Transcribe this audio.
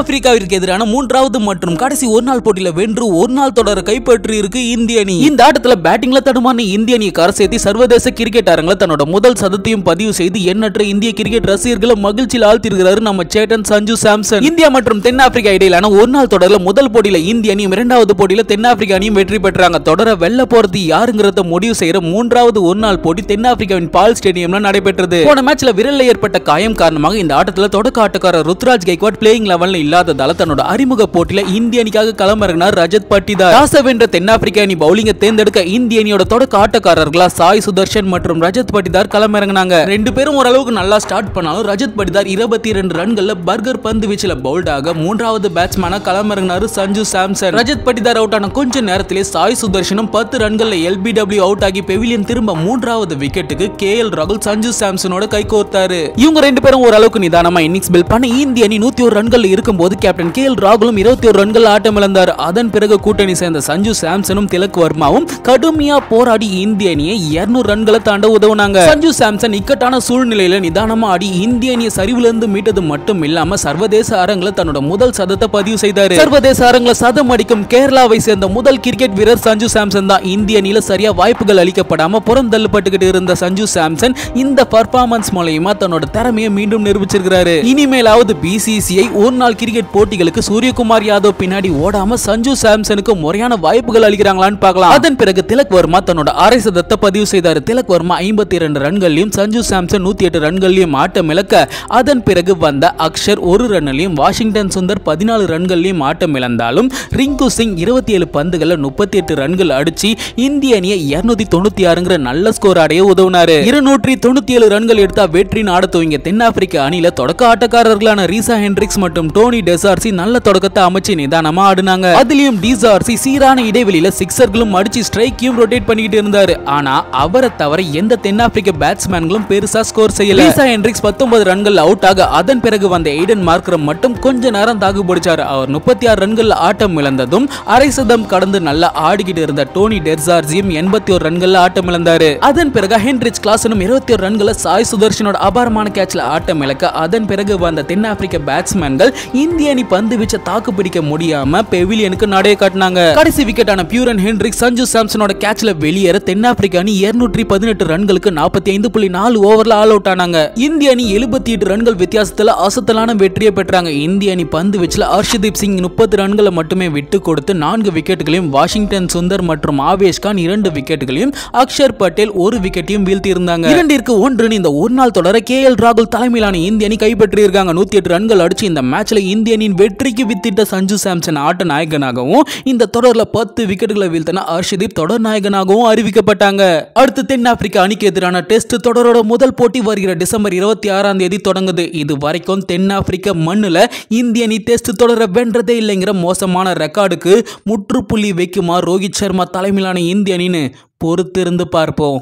தென்னாப்பிரிக்காவிற்கு எதிரான மூன்றாவது மற்றும் கடைசி ஒரு நாள் போட்டியில வென்று ஒரு நாள் தொடரை கைப்பற்றி இருக்கு இந்திய அணி இந்த ஆட்டத்துல பேட்டிங்ல தடுமான இந்திய அணியை கரசேத்தி சர்வதேச கிரிக்கெட் அரங்கில தன்னோட முதல் சதத்தையும் பதிவு செய்து எண்ணற்ற இந்திய கிரிக்கெட் ரசிகர்களை மகிழ்ச்சியில் ஆழ்த்திருக்கிறாரு நம்ம சேட்டன் சஞ்சு சாம்சன் இந்தியா மற்றும் தென்னாப்பிரிக்கா இடையிலான ஒரு நாள் தொடரில் முதல் போட்டியில இந்திய அணியும் இரண்டாவது போட்டியில தென்னாப்பிரிக்கா அணியும் வெற்றி பெற்றாங்க தொடர வெள்ள போறது யாருங்கிறத முடிவு செய்யற மூன்றாவது ஒரு நாள் போட்டி தென்னாப்பிரிக்காவின் பால் ஸ்டேடியம்ல நடைபெற்றது போன மேட்ச்ல விரல்ல ஏற்பட்ட காயம் காரணமாக இந்த ஆட்டத்துல தொடக்க ஆட்டக்காரர் ருத்ராஜ் கைக்வாட் பிளேயிங் லெவல்ல இல்லாததால தன்னோட அறிமுக போட்டியில இந்திய அணிக்காக களமிறங்கினார் ரஜத் பட்டிதார் ராசவ் என்ற தென்னாப்பிரிக்க அணி பவுலிங்க தேர்ந்தெடுக்க இந்திய அணியோட தொடக்க ஆட்டக்காரர்களா சாய் சுதர்ஷன் மற்றும் ரஜத் பட்டிதார் களமிறங்கினாங்க ரெண்டு பேரும் ஓரளவுக்கு நல்லா ஸ்டார்ட் பண்ணாலும் ரஜத் பட்டிதார் இருபத்தி இரண்டு ரன்கள்ல பர்கர் பந்து வீச்சில பவுல்டாக மூன்றாவது பேட்ஸ்மேனா களமிறங்கினார் சஞ்சு சாம்சன் ரஜத் பட்டிதார் அவுட் ஆன கொஞ்ச நேரத்திலே சாய் சுதர்ஷனும் பத்து ரன்கள்ல எல்பிடபிள்யூ அவுட் ஆகி பெவிலியன் திரும்ப மூன்றாவது விக்கெட்டுக்கு கே எல் ராகுல் சஞ்சு சாம்சனோட கை கோர்த்தாரு இவங்க ரெண்டு பேரும் ஓரளவுக்கு நிதானமா இன்னிங்ஸ் பில் பண்ண இந்திய அணி நூத்தி ஒரு ரன்கள் இருக்க இருக்கும் போது கேப்டன் கே எல் ராகுலும் இருபத்தி ஒரு ரன்கள் ஆட்டம் இழந்தார் அதன் பிறகு கூட்டணி சேர்ந்த சஞ்சு சாம்சனும் திலக் வர்மாவும் கடுமையா போராடி இந்திய அணியை இருநூறு ரன்களை தாண்ட உதவுனாங்க சஞ்சு சாம்சன் இக்கட்டான சூழ்நிலையில நிதானமா ஆடி இந்திய அணியை சரிவிலிருந்து மீட்டது மட்டும் இல்லாம சர்வதேச அரங்களை தன்னோட முதல் சதத்தை பதிவு செய்தார் சர்வதேச அரங்களை சதம் அடிக்கும் கேரளாவை சேர்ந்த முதல் கிரிக்கெட் வீரர் சஞ்சு சாம்சன் தான் இந்திய அணியில சரியா வாய்ப்புகள் அளிக்கப்படாம புறந்தள்ளப்பட்டுகிட்டு இருந்த சஞ்சு சாம்சன் இந்த பர்ஃபார்மன்ஸ் மூலயமா தன்னோட திறமையை மீண்டும் நிரூபிச்சிருக்கிறாரு இனிமேலாவது பிசிசிஐ ஒரு நாள் கிரிக்கெட் போட்டிகளுக்கு சூரியகுமார் யாதவ் பின்னாடி ஓடாம சஞ்சு சாம்சனுக்கு முறையான வாய்ப்புகள் அளிக்கிறாங்களான்னு பார்க்கலாம் அதன் பிறகு திலக் வர்மா தன்னோட அரை சதத்தை பதிவு செய்தார் திலக் வர்மா ஐம்பத்தி இரண்டு ரன்கள்லையும் சஞ்சு சாம்சன் நூத்தி எட்டு ஆட்டம் இழக்க அதன் பிறகு வந்த அக்ஷர் ஒரு ரன்னிலையும் வாஷிங்டன் சுந்தர் பதினாலு ரன்கள்லையும் ஆட்டம் இழந்தாலும் ரிங்கு சிங் இருபத்தி ஏழு பந்துகளில் முப்பத்தி எட்டு ரன்கள் அடிச்சு இந்திய அணியை இருநூத்தி தொண்ணூத்தி ஆறுங்கிற நல்ல ஸ்கோர் அடைய உதவினாரு இருநூற்றி தொண்ணூத்தி ஏழு ரன்கள் எடுத்தா வெற்றி நாட துவங்கிய தென்னாப்பிரிக்க அணியில தொடக்க ஆட்டக்காரர்களான ரீசா ஹென்ரிக்ஸ் மற்றும் டோனி டோனி டெசார்சி நல்ல தொடக்கத்தை அமைச்சு நிதானமா ஆடினாங்க அதுலயும் டிசார்சி சீரான இடைவெளியில சிக்ஸர்களும் அடிச்சு ஸ்ட்ரைக்கையும் ரொட்டேட் பண்ணிக்கிட்டு இருந்தாரு ஆனா அவரை தவிர எந்த தென்னாப்பிரிக்க பேட்ஸ்மேன்களும் பெருசா ஸ்கோர் செய்யல லீசா ஹென்ரிக்ஸ் பத்தொன்பது ரன்கள் அவுட் ஆக அதன் பிறகு வந்த எய்டன் மார்க்கரம் மட்டும் கொஞ்ச நேரம் தாக்கு பிடிச்சாரு அவர் முப்பத்தி ஆறு ரன்கள் ஆட்டம் இழந்ததும் அரை சதம் கடந்து நல்லா ஆடிக்கிட்டு இருந்த டோனி டெர்சார்ஜியும் எண்பத்தி ஒரு ரன்கள் ஆட்டம் இழந்தாரு அதன் பிறகு ஹென்ரிச் கிளாசனும் இருபத்தி ஒரு ரன்களை சாய் சுதர்ஷனோட அபாரமான கேட்ச்ல ஆட்டம் இழக்க அதன் பிறகு வந்த தென்னாப்பிரிக்க பேட்ஸ்மேன்கள் இந்திய அணி பந்து வீச்ச தாக்கு பிடிக்க முடியாம பெவிலியனுக்கு நடைய காட்டினாங்க கடைசி விக்கெட்டான அண்ட் ஹென்ரிக் சஞ்சு சாம்சனோட கேட்ச்ல வெளியேற தென்னாப்பிரிக்க அணி இருநூற்றி பதினெட்டு ரன்களுக்கு நாற்பத்தி ஐந்து புள்ளி நாலு ஓவர்ல ஆல் அவுட் ஆனாங்க இந்திய அணி எழுபத்தி எட்டு ரன்கள் வித்தியாசத்துல அசத்தலான வெற்றியை பெற்றாங்க இந்திய அணி பந்து வீச்சுல ஹர்ஷதீப் சிங் முப்பது ரன்களை மட்டுமே விட்டு கொடுத்து நான்கு விக்கெட்டுகளையும் வாஷிங்டன் சுந்தர் மற்றும் ஆவேஷ் கான் இரண்டு விக்கெட்டுகளையும் அக்ஷர் பட்டேல் ஒரு விக்கெட்டையும் வீழ்த்தியிருந்தாங்க இரண்டிற்கு ஒன்று இந்த ஒரு நாள் தொடர கே எல் ராகுல் தலைமையிலான இந்திய அணி கைப்பற்றியிருக்காங்க நூத்தி எட்டு ரன்கள் அடிச்சு இந்த மேட்ச்ல இந்தியனின் வெற்றிக்கு வித்திட்ட சஞ்சு சாம்சன் ஆட்ட நாயகனாகவும் இந்த தொடரில் பத்து விக்கெட்டுகளை வீழ்த்தன ஹர்ஷதீப் தொடர் நாயகனாகவும் அறிவிக்கப்பட்டாங்க அடுத்து தென்னாப்பிரிக்கா அணிக்கு எதிரான டெஸ்ட் தொடரோட முதல் போட்டி வருகிற டிசம்பர் இருபத்தி ஆறாம் தேதி தொடங்குது இது வரைக்கும் தென்னாப்பிரிக்க மண்ணில் இந்திய அணி டெஸ்ட் தொடரை வென்றதே இல்லைங்கிற மோசமான ரெக்கார்டுக்கு முற்றுப்புள்ளி வைக்குமா ரோஹித் சர்மா தலைமையிலான இந்திய அணின்னு பொறுத்திருந்து பார்ப்போம்